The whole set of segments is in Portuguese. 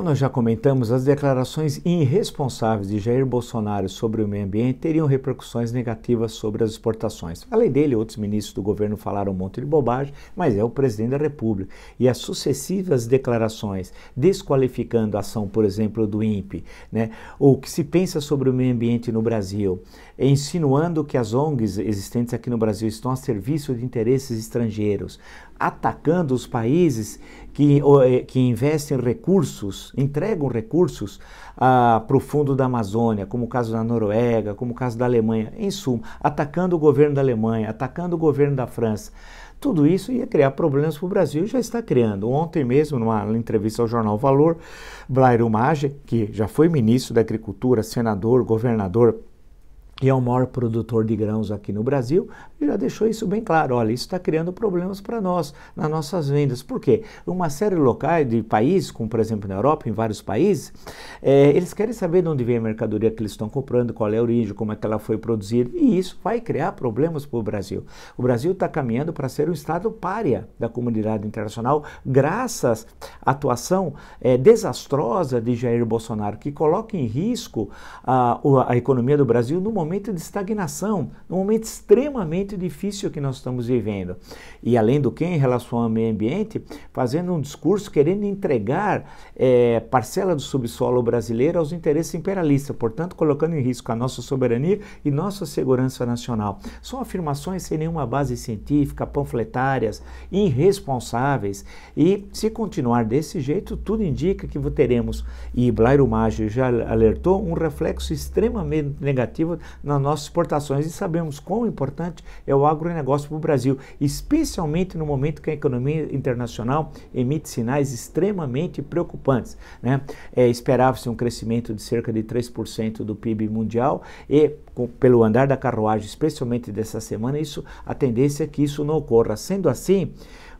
Como nós já comentamos, as declarações irresponsáveis de Jair Bolsonaro sobre o meio ambiente teriam repercussões negativas sobre as exportações. Além dele, outros ministros do governo falaram um monte de bobagem, mas é o presidente da República. E as sucessivas declarações desqualificando a ação, por exemplo, do INPE, né, ou que se pensa sobre o meio ambiente no Brasil, insinuando que as ONGs existentes aqui no Brasil estão a serviço de interesses estrangeiros, atacando os países que, eh, que investem recursos, entregam recursos ah, para o fundo da Amazônia, como o caso da Noruega, como o caso da Alemanha, em suma, atacando o governo da Alemanha, atacando o governo da França. Tudo isso ia criar problemas para o Brasil e já está criando. Ontem mesmo, numa entrevista ao jornal Valor, Blair Umage, que já foi ministro da Agricultura, senador, governador e é o maior produtor de grãos aqui no Brasil, já deixou isso bem claro. Olha, isso está criando problemas para nós, nas nossas vendas. Por quê? Uma série de locais, de países, como por exemplo na Europa, em vários países, é, eles querem saber de onde vem a mercadoria que eles estão comprando, qual é a origem, como é que ela foi produzida, e isso vai criar problemas para o Brasil. O Brasil está caminhando para ser um Estado párea da comunidade internacional, graças à atuação é, desastrosa de Jair Bolsonaro, que coloca em risco a, a economia do Brasil no momento momento de estagnação, um momento extremamente difícil que nós estamos vivendo. E além do que, em relação ao meio ambiente, fazendo um discurso querendo entregar é, parcela do subsolo brasileiro aos interesses imperialistas, portanto colocando em risco a nossa soberania e nossa segurança nacional. São afirmações sem nenhuma base científica, panfletárias, irresponsáveis e se continuar desse jeito, tudo indica que teremos, e Blairo Maggio já alertou, um reflexo extremamente negativo nas nossas exportações e sabemos quão importante é o agronegócio para o Brasil, especialmente no momento que a economia internacional emite sinais extremamente preocupantes. Né? É, Esperava-se um crescimento de cerca de 3% do PIB mundial e, com, pelo andar da carruagem, especialmente dessa semana, isso, a tendência é que isso não ocorra. Sendo assim,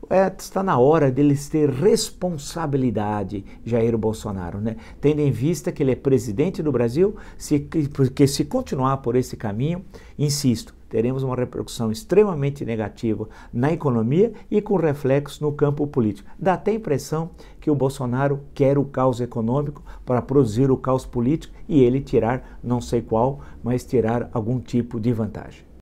é, está na hora deles ter responsabilidade, Jair Bolsonaro, né? tendo em vista que ele é presidente do Brasil, se, porque se continuar por esse caminho, insisto, teremos uma repercussão extremamente negativa na economia e com reflexo no campo político. Dá até a impressão que o Bolsonaro quer o caos econômico para produzir o caos político e ele tirar, não sei qual, mas tirar algum tipo de vantagem.